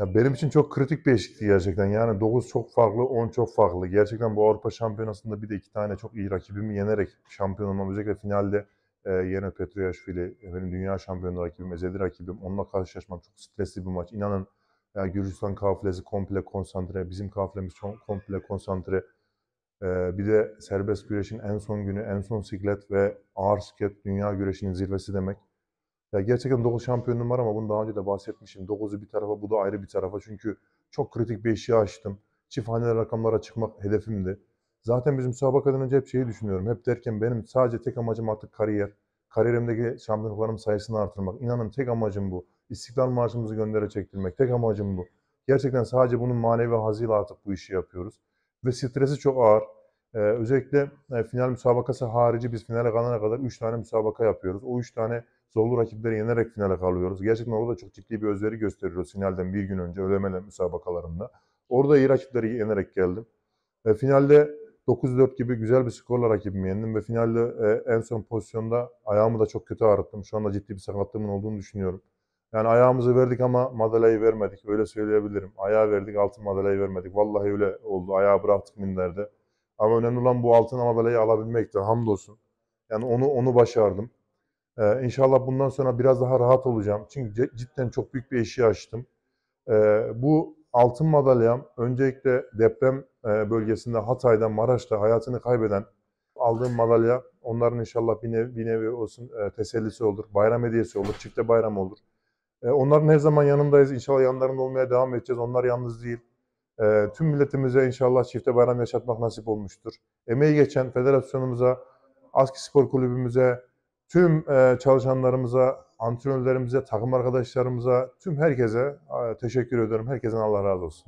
Ya benim için çok kritik bir eşikti gerçekten. Yani 9 çok farklı, 10 çok farklı. Gerçekten bu Avrupa Şampiyonası'nda bir de iki tane çok iyi rakibimi yenerek şampiyon olmam. Özellikle finalde e, yine Petroyaşvili, e, benim dünya şampiyonu rakibim, ezeli rakibim. Onunla karşılaşmam çok stresli bir maç. İnanın ya Gürcistan kafilesi komple konsantre, bizim kafilemiz komple konsantre. Ee, bir de serbest güreşin en son günü, en son siklet ve ağır siklet dünya güreşinin zirvesi demek. Ya gerçekten 9 şampiyonum var ama bunu daha önce de bahsetmişim. 9'u bir tarafa, bu da ayrı bir tarafa. Çünkü çok kritik bir işi açtım. Çift haneler rakamlara çıkmak hedefimdi. Zaten bizim müsabakadan önce hep şeyi düşünüyorum. Hep derken benim sadece tek amacım artık kariyer. Kariyerimdeki şampiyonluklarım sayısını artırmak. İnanın tek amacım bu. İstiklal maaşımızı göndere çektirmek. Tek amacım bu. Gerçekten sadece bunun manevi hazıyla artık bu işi yapıyoruz. Ve stresi çok ağır. Ee, özellikle e, final müsabakası harici biz finale kalana kadar 3 tane müsabaka yapıyoruz. O 3 tane zorlu rakipleri yenerek finale kalıyoruz. Gerçekten orada çok ciddi bir özveri gösteriyoruz finalden bir gün önce ölemele müsabakalarında. Orada iyi rakipleri yenerek geldim. E, finalde 9-4 gibi güzel bir skorla rakibimi yendim ve finalde e, en son pozisyonda ayağımı da çok kötü ağrıttım. Şu anda ciddi bir sakatlığımın olduğunu düşünüyorum. Yani ayağımızı verdik ama madalyayı vermedik. Öyle söyleyebilirim. Ayağı verdik altın madalyayı vermedik. Vallahi öyle oldu. Ayağı bıraktık minderde. Ama önemli olan bu altın amabelayı alabilmekti. Hamdolsun. Yani onu onu başardım. Ee, inşallah bundan sonra biraz daha rahat olacağım. Çünkü cidden çok büyük bir işi açtım. Ee, bu altın madalyam öncelikle deprem e, bölgesinde Hatay'da, Maraş'ta hayatını kaybeden aldığım madalya onların inşallah bir nevi, bir nevi olsun e, tesellisi olur. Bayram hediyesi olur. Çifte bayram olur. E, onların her zaman yanındayız. İnşallah yanlarında olmaya devam edeceğiz. Onlar yalnız değil. E, tüm milletimize inşallah çifte bayram yaşatmak nasip olmuştur. Emeği geçen federasyonumuza, aski Spor Kulübümüze, tüm e, çalışanlarımıza, antrenörlerimize, takım arkadaşlarımıza, tüm herkese e, teşekkür ediyorum. Herkesin Allah razı olsun.